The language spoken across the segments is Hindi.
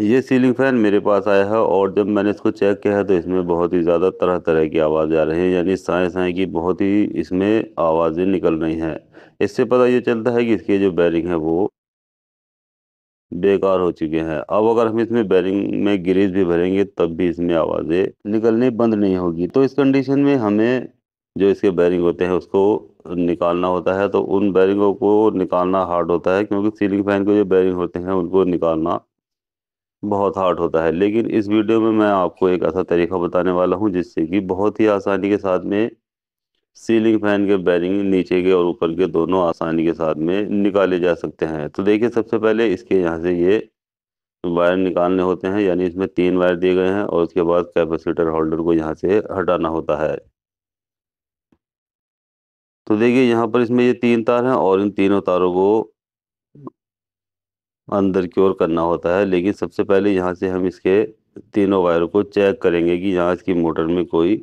ये सीलिंग फ़ैन मेरे पास आया है और जब मैंने इसको चेक किया है तो इसमें बहुत ही ज़्यादा तरह तरह की आवाज़ें आ रही है यानी साए साए की बहुत ही इसमें आवाज़ें निकल रही हैं इससे पता ये चलता है कि इसकी जो बैरिंग है वो बेकार हो चुके हैं अब अगर हम इसमें बैरिंग में ग्रीस भी भरेंगे तब भी इसमें आवाज़ें निकलनी बंद नहीं होगी तो इस कंडीशन में हमें जो इसके बैरिंग होते हैं उसको निकालना होता है तो उन बैरिंगों को निकालना हार्ड होता है क्योंकि सीलिंग फैन के जो बैरिंग होते हैं उनको निकालना बहुत हार्ड होता है लेकिन इस वीडियो में मैं आपको एक ऐसा तरीका बताने वाला हूं जिससे कि बहुत ही आसानी के साथ में सीलिंग फैन के बैरिंग नीचे के और ऊपर के दोनों आसानी के साथ में निकाले जा सकते हैं तो देखिए सबसे पहले इसके यहाँ से ये वायर निकालने होते हैं यानी इसमें तीन वायर दिए गए हैं और उसके बाद कैपेसिटर होल्डर को यहाँ से हटाना होता है तो देखिए यहाँ पर इसमें ये तीन तार हैं और इन तीनों तारों को अंदर की ओर करना होता है लेकिन सबसे पहले यहाँ से हम इसके तीनों वायर को चेक करेंगे कि यहाँ इसकी मोटर में कोई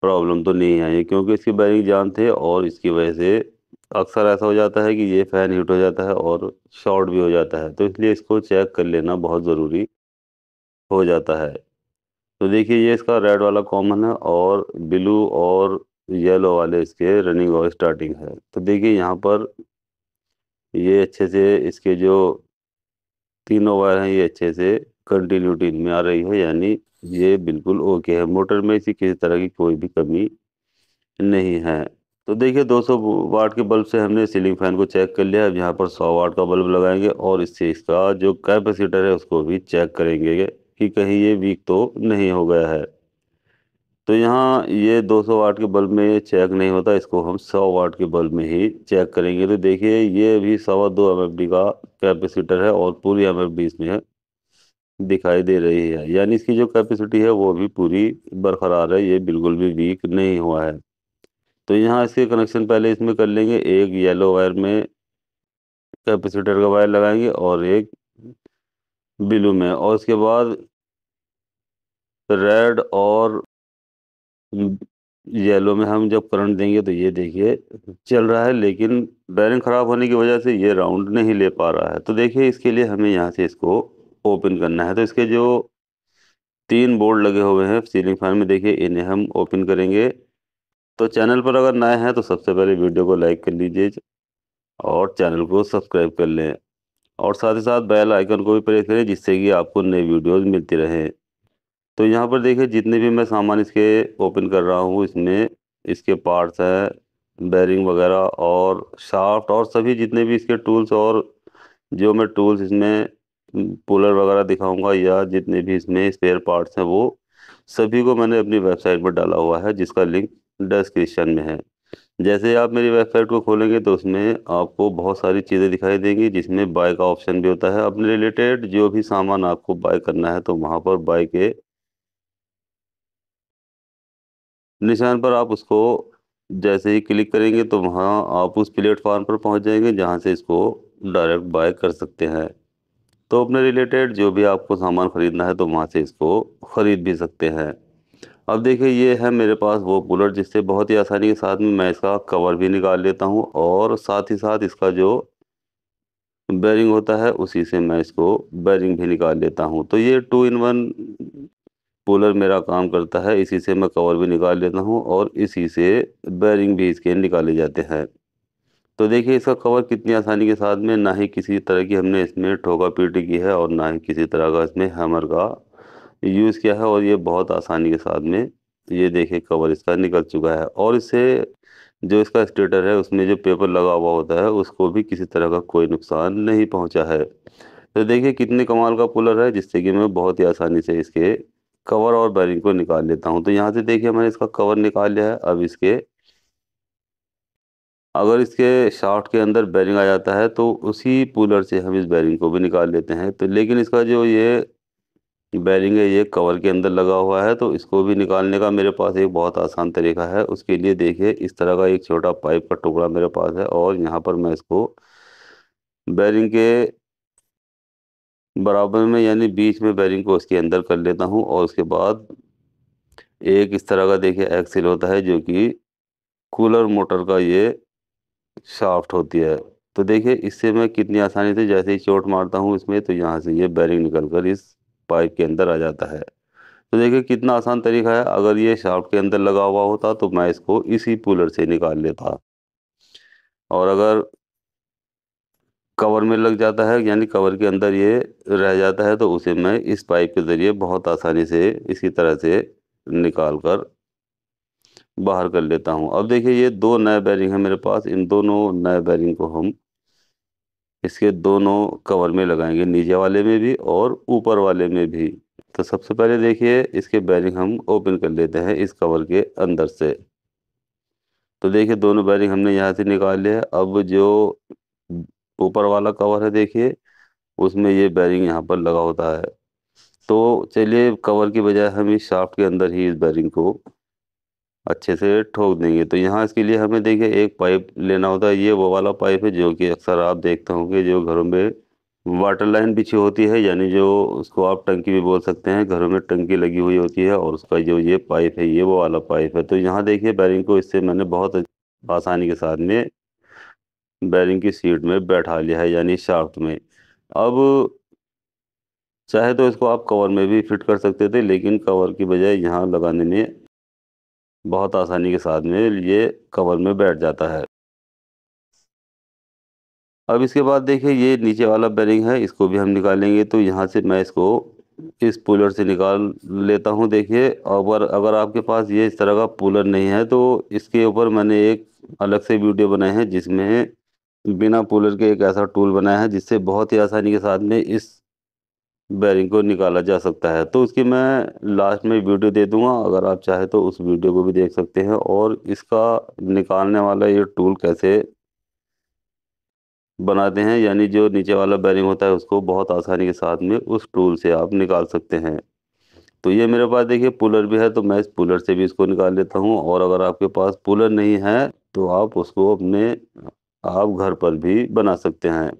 प्रॉब्लम तो नहीं आई क्योंकि इसकी बैरिंग जान थे और इसकी वजह से अक्सर ऐसा हो जाता है कि ये फ़ैन हीट हो जाता है और शॉर्ट भी हो जाता है तो इसलिए इसको चेक कर लेना बहुत ज़रूरी हो जाता है तो देखिए ये इसका रेड वाला कॉमन है और ब्लू और येलो वाले इसके रनिंग और स्टार्टिंग है तो देखिए यहाँ पर ये अच्छे से इसके जो तीन ओवर हैं ये अच्छे से कंटिन्यूटी में आ रही है यानी ये बिल्कुल ओके है मोटर में इसी किसी तरह की कोई भी कमी नहीं है तो देखिए 200 वाट के बल्ब से हमने सीलिंग फैन को चेक कर लिया अब यहाँ पर 100 वाट का बल्ब लगाएंगे और इससे इसका जो कैपेसिटर है उसको भी चेक करेंगे कि कहीं ये वीक तो नहीं हो गया है तो यहाँ ये 200 वाट के बल्ब में चेक नहीं होता इसको हम 100 वाट के बल्ब में ही चेक करेंगे तो देखिए ये भी सवा दो एम का कैपेसिटर है और पूरी एम एफ इसमें दिखाई दे रही है यानी इसकी जो कैपेसिटी है वो भी पूरी बरकरार है ये बिल्कुल भी वीक नहीं हुआ है तो यहाँ इसके कनेक्शन पहले इसमें कर लेंगे एक येलो वायर में कैपेसिटर का वायर लगाएंगे और एक ब्लू में और उसके बाद रेड और येलो में हम जब करंट देंगे तो ये देखिए चल रहा है लेकिन बैरिंग ख़राब होने की वजह से ये राउंड नहीं ले पा रहा है तो देखिए इसके लिए हमें यहाँ से इसको ओपन करना है तो इसके जो तीन बोर्ड लगे हुए हैं सीलिंग फैन में देखिए इन्हें हम ओपन करेंगे तो चैनल पर अगर नए हैं तो सबसे पहले वीडियो को लाइक कर लीजिए और चैनल को सब्सक्राइब कर लें और साथ ही साथ बेल आइकन को भी प्रेस करें जिससे कि आपको नई वीडियोज़ मिलती रहें तो यहाँ पर देखिए जितने भी मैं सामान इसके ओपन कर रहा हूँ इसमें इसके पार्ट्स हैं बैरिंग वगैरह और शाफ्ट और सभी जितने भी इसके टूल्स और जो मैं टूल्स इसमें पुलर वगैरह दिखाऊंगा या जितने भी इसमें स्पेयर पार्ट्स हैं वो सभी को मैंने अपनी वेबसाइट पर डाला हुआ है जिसका लिंक डिस्क्रिप्शन में है जैसे आप मेरी वेबसाइट को खोलेंगे तो उसमें आपको बहुत सारी चीज़ें दिखाई देंगी जिसमें बाय का ऑप्शन भी होता है अपने रिलेटेड जो भी सामान आपको बाय करना है तो वहाँ पर बाय के निशान पर आप उसको जैसे ही क्लिक करेंगे तो वहाँ आप उस प्लेटफॉर्म पर पहुँच जाएंगे जहाँ से इसको डायरेक्ट बाय कर सकते हैं तो अपने रिलेटेड जो भी आपको सामान ख़रीदना है तो वहाँ से इसको ख़रीद भी सकते हैं अब देखिए ये है मेरे पास वो बुलेट जिससे बहुत ही आसानी के साथ में मैं इसका कवर भी निकाल लेता हूँ और साथ ही साथ इसका जो बैरिंग होता है उसी से मैं इसको बैरिंग भी निकाल लेता हूँ तो ये टू इन वन पुलर मेरा काम करता है इसी से मैं कवर भी निकाल लेता हूँ और इसी से बैरिंग भी इसके निकाले जाते हैं तो देखिए इसका कवर कितनी आसानी के साथ में ना ही किसी तरह की हमने इसमें ठोका पीटी की है और ना ही किसी तरह का इसमें हैमर का यूज़ किया है और ये बहुत आसानी के साथ में ये देखिए कवर इसका निकल चुका है और इससे जो इसका स्टेटर है उसमें जो पेपर लगा हुआ होता है उसको भी किसी तरह का कोई नुकसान नहीं पहुंचा है तो देखिए कितने कमाल का कूलर है जिससे कि मैं बहुत ही आसानी से इसके कवर और बैरिंग को निकाल लेता हूँ तो यहाँ से देखिए मैंने इसका कवर निकाल लिया है अब इसके अगर इसके शाफ्ट के अंदर बैरिंग आ जाता है तो उसी पुलर से हम इस बैरिंग को भी निकाल लेते हैं तो लेकिन इसका जो ये बैरिंग है ये कवर के अंदर लगा हुआ है तो इसको भी निकालने का मेरे पास एक बहुत आसान तरीका है उसके लिए देखिए इस तरह का एक छोटा पाइप का टुकड़ा मेरे पास है और यहाँ पर मैं इसको बैरिंग के बराबर में यानी बीच में बैरिंग को उसके अंदर कर लेता हूँ और उसके बाद एक इस तरह का देखिए एक्सिल होता है जो कि कूलर मोटर का ये शाफ्ट होती है तो देखिए इससे मैं कितनी आसानी से जैसे ही चोट मारता हूँ इसमें तो यहाँ से ये बैरिंग निकल कर इस पाइप के अंदर आ जाता है तो देखिए कितना आसान तरीका है अगर ये शाफ्ट के अंदर लगा हुआ होता तो मैं इसको इसी कूलर से निकाल लेता और अगर कवर में लग जाता है यानी कवर के अंदर ये रह जाता है तो उसे मैं इस पाइप के ज़रिए बहुत आसानी से इसी तरह से निकाल कर बाहर कर लेता हूँ अब देखिए ये दो नए बैरिंग है मेरे पास इन दोनों नए बैरिंग को हम इसके दोनों कवर में लगाएंगे नीचे वाले में भी और ऊपर वाले में भी तो सबसे पहले देखिए इसके बैरिंग हम ओपन कर लेते हैं इस कवर के अंदर से तो देखिए दोनों बैरिंग हमने यहाँ से निकाल लिया अब जो ऊपर वाला कवर है देखिए उसमें ये बैरिंग यहाँ पर लगा होता है तो चलिए कवर की बजाय हम इस शाफ्ट के अंदर ही इस बैरिंग को अच्छे से ठोक देंगे तो यहाँ इसके लिए हमें देखिए एक पाइप लेना होता है ये वो वाला पाइप है जो कि अक्सर आप देखते होंगे जो घरों में वाटर लाइन पीछे होती है यानी जो उसको आप टंकी भी बोल सकते हैं घरों में टंकी लगी हुई होती है और उसका जो ये पाइप है ये वो वाला पाइप है तो यहाँ देखिए बैरिंग को इससे मैंने बहुत आसानी के साथ में बैरिंग की सीट में बैठा लिया है यानी शाफ्ट में अब चाहे तो इसको आप कवर में भी फिट कर सकते थे लेकिन कवर की बजाय यहाँ लगाने में बहुत आसानी के साथ में ये कवर में बैठ जाता है अब इसके बाद देखिए ये नीचे वाला बैरिंग है इसको भी हम निकालेंगे तो यहाँ से मैं इसको इस पुलर से निकाल लेता हूँ देखिए और अगर आपके पास ये इस तरह का पुलर नहीं है तो इसके ऊपर मैंने एक अलग से वीडियो बनाए हैं जिसमें बिना पुलर के एक ऐसा टूल बनाया है जिससे बहुत ही आसानी के साथ में इस बैरिंग को निकाला जा सकता है तो उसकी मैं लास्ट में वीडियो दे दूंगा अगर आप चाहे तो उस वीडियो को भी देख सकते हैं और इसका निकालने वाला ये टूल कैसे बनाते हैं यानी जो नीचे वाला बैरिंग होता है उसको बहुत आसानी के साथ में उस टूल से आप निकाल सकते हैं तो ये मेरे पास देखिए पुलर भी है तो मैं इस पुलर से भी इसको निकाल लेता हूँ और अगर आपके पास पुलर नहीं है तो आप उसको अपने आप घर पर भी बना सकते हैं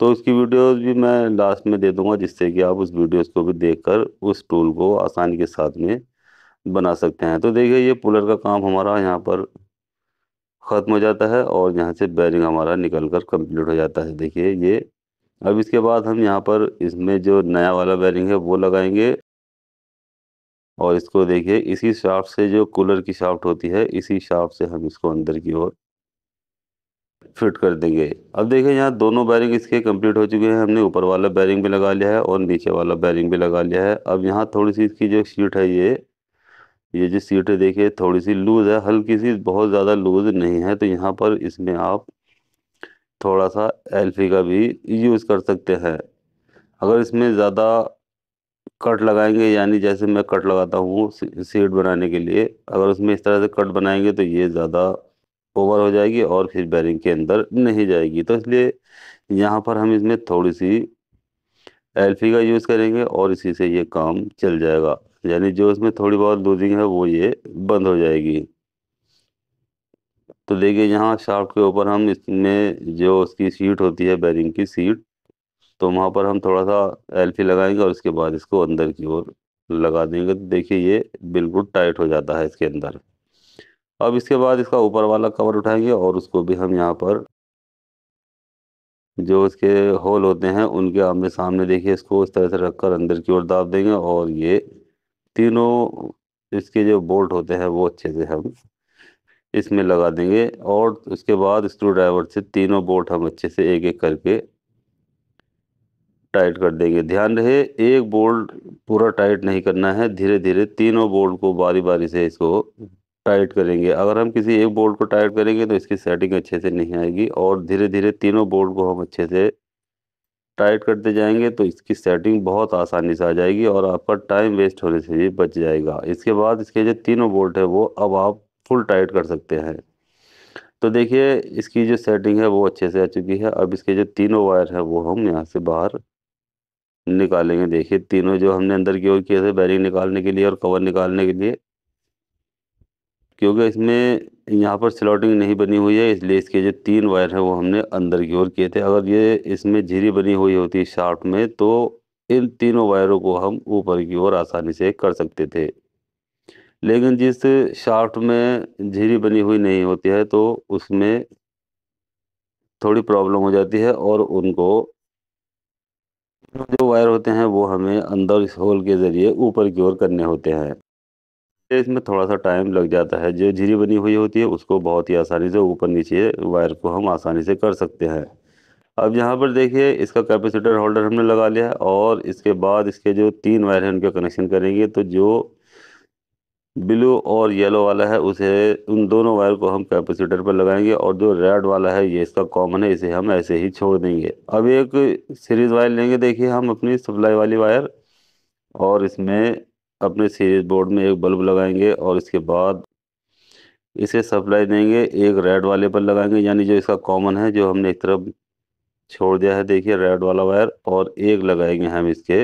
तो उसकी वीडियोस भी मैं लास्ट में दे दूंगा जिससे कि आप उस वीडियोस को भी देखकर उस टूल को आसानी के साथ में बना सकते हैं तो देखिए ये पुलर का काम हमारा यहाँ पर ख़त्म हो जाता है और यहाँ से बैरिंग हमारा निकल कर कम्प्लीट हो जाता है देखिए ये अब इसके बाद हम यहाँ पर इसमें जो नया वाला बैरिंग है वो लगाएंगे और इसको देखिए इसी शाफ्ट से जो कूलर की शाफ्ट होती है इसी शाफ्ट से हम इसको अंदर की ओर फिट कर देंगे अब देखिए यहाँ दोनों बैरिंग इसके कंप्लीट हो चुके हैं हमने ऊपर वाला बैरिंग भी लगा लिया है और नीचे वाला बैरिंग भी लगा लिया है अब यहाँ थोड़ी सी इसकी जो सीट है ये ये जो सीट है देखिए थोड़ी सी लूज़ है हल्की सी बहुत ज़्यादा लूज़ नहीं है तो यहाँ पर इसमें आप थोड़ा सा एल्फी का भी यूज़ कर सकते हैं अगर इसमें ज़्यादा कट लगाएंगे यानी जैसे मैं कट लगाता हूँ सीट बनाने के लिए अगर उसमें इस तरह से कट बनाएंगे तो ये ज़्यादा ओवर हो जाएगी और फिर बैरिंग के अंदर नहीं जाएगी तो इसलिए यहाँ पर हम इसमें थोड़ी सी एल्फी का यूज़ करेंगे और इसी से ये काम चल जाएगा यानी जो इसमें थोड़ी बहुत लूजिंग है वो ये बंद हो जाएगी तो देखिए यहाँ शार्ट के ऊपर हम इसमें जो उसकी सीट होती है बैरिंग की सीट तो वहाँ पर हम थोड़ा सा एल्फी लगाएंगे और उसके बाद इसको अंदर की ओर लगा देंगे तो देखिए ये बिल्कुल टाइट हो जाता है इसके अंदर अब इसके बाद इसका ऊपर वाला कवर उठाएंगे और उसको भी हम यहाँ पर जो इसके होल होते हैं उनके आमने सामने देखिए इसको इस तरह से रखकर अंदर की ओर दाब देंगे और ये तीनों इसके जो बोल्ट होते हैं वो अच्छे से हम इसमें लगा देंगे और उसके बाद स्क्रू ड्राइवर से तीनों बोल्ट हम अच्छे से एक एक करके टाइट कर देंगे ध्यान रहे एक बोल्ट पूरा टाइट नहीं करना है धीरे धीरे तीनों बोल्ट को बारी बारी से इसको टाइट करेंगे अगर हम किसी एक बोल्ट को टाइट करेंगे तो इसकी सेटिंग अच्छे से नहीं आएगी और धीरे धीरे तीनों बोल्ट को हम अच्छे से टाइट करते जाएंगे तो इसकी सेटिंग बहुत आसानी से आ जाएगी और आपका टाइम वेस्ट होने से भी बच जाएगा इसके बाद इसके जो तीनों बोल्ट है वो अब आप फुल टाइट कर सकते हैं तो देखिए इसकी जो सेटिंग है वो अच्छे से आ चुकी है अब इसके जो तीनों वायर है वो हम यहाँ से बाहर निकालेंगे देखिए तीनों जो हमने अंदर की ओर किए थे बैरिंग निकालने के लिए और कवर निकालने के लिए क्योंकि इसमें यहाँ पर स्लॉटिंग नहीं बनी हुई है इसलिए इसके जो तीन वायर हैं वो हमने अंदर की ओर किए थे अगर ये इसमें झीरी बनी हुई होती शार्ट में तो इन तीनों वायरों को हम ऊपर की ओर आसानी से कर सकते थे लेकिन जिस शार्ट में झीरी बनी हुई नहीं होती है तो उसमें थोड़ी प्रॉब्लम हो जाती है और उनको जो वायर होते हैं वो हमें अंदर इस होल के ज़रिए ऊपर की ओर करने होते हैं इसमें थोड़ा सा टाइम लग जाता है जो झिरी बनी हुई होती है उसको बहुत ही आसानी से ऊपर नीचे वायर को हम आसानी से कर सकते हैं अब यहाँ पर देखिए इसका कैपेसिटर होल्डर हमने लगा लिया है और इसके बाद इसके जो तीन वायर हैं उनका कनेक्शन करेंगे तो जो ब्लू और येलो वाला है उसे उन दोनों वायर को हम कैपेसिटर पर लगाएंगे और जो रेड वाला है ये इसका कॉमन है इसे हम ऐसे ही छोड़ देंगे अब एक सीरीज वायर लेंगे देखिए हम अपनी सप्लाई वाली वायर और इसमें अपने सीरीज बोर्ड में एक बल्ब लगाएंगे और इसके बाद इसे सप्लाई देंगे एक रेड वाले पर लगाएंगे यानी जो इसका कॉमन है जो हमने एक तरफ छोड़ दिया है देखिए रेड वाला वायर और एक लगाएंगे हम इसके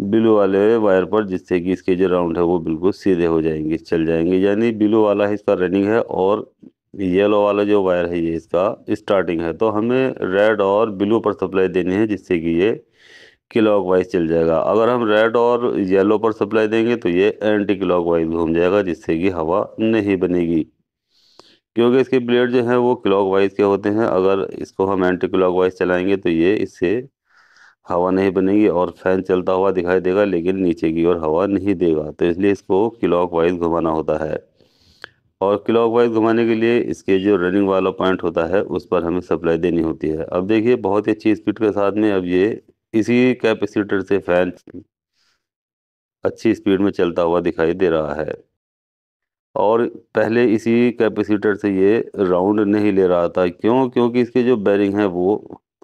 ब्लू वाले वायर पर जिससे कि इसके जो राउंड है वो बिल्कुल सीधे हो जाएंगे चल जाएंगे यानी ब्लू वाला है इसका रनिंग है और येलो वाला जो वायर है ये इसका स्टार्टिंग है तो हमें रेड और ब्लू पर सप्लाई देनी है जिससे कि ये क्लॉक वाइज चल जाएगा अगर हम रेड और येलो पर सप्लाई देंगे तो ये एंटी क्लॉक वाइज घूम जाएगा जिससे कि हवा नहीं बनेगी क्योंकि इसके ब्लेड जो हैं वो क्लॉक वाइज के होते हैं अगर इसको हम एंटी क्लॉक वाइज चलाएँगे तो ये इससे हवा नहीं बनेगी और फैन चलता हुआ दिखाई देगा लेकिन नीचे की ओर हवा नहीं देगा तो इसलिए इसको क्लॉक वाइज घुमाना होता है और क्लॉक वाइज घुमाने के लिए इसके जो रनिंग वाला पॉइंट होता है उस पर हमें सप्लाई देनी होती है अब देखिए बहुत ही अच्छी स्पीड के साथ में अब ये इसी कैपेसिटर से फैन अच्छी स्पीड में चलता हुआ दिखाई दे रहा है और पहले इसी कैपेसिटर से ये राउंड नहीं ले रहा था क्यों क्योंकि इसके जो बैरिंग है वो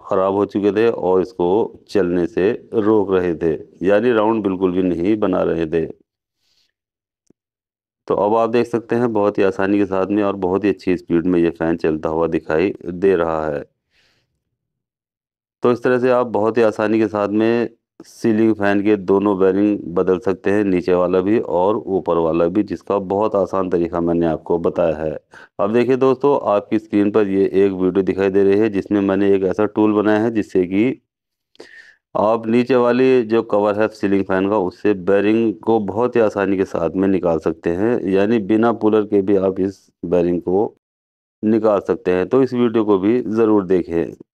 ख़राब हो चुके थे और इसको चलने से रोक रहे थे यानी राउंड बिल्कुल भी नहीं बना रहे थे तो अब आप देख सकते हैं बहुत ही आसानी के साथ में और बहुत ही अच्छी स्पीड में ये फ़ैन चलता हुआ दिखाई दे रहा है तो इस तरह से आप बहुत ही आसानी के साथ में सीलिंग फैन के दोनों बैरिंग बदल सकते हैं नीचे वाला भी और ऊपर वाला भी जिसका बहुत आसान तरीका मैंने आपको बताया है अब देखिए दोस्तों आपकी स्क्रीन पर ये एक वीडियो दिखाई दे रही है जिसमें मैंने एक ऐसा टूल बनाया है जिससे कि आप नीचे वाली जो कवर है सीलिंग फैन का उससे बैरिंग को बहुत ही आसानी के साथ में निकाल सकते हैं यानी बिना पुलर के भी आप इस बैरिंग को निकाल सकते हैं तो इस वीडियो को भी ज़रूर देखें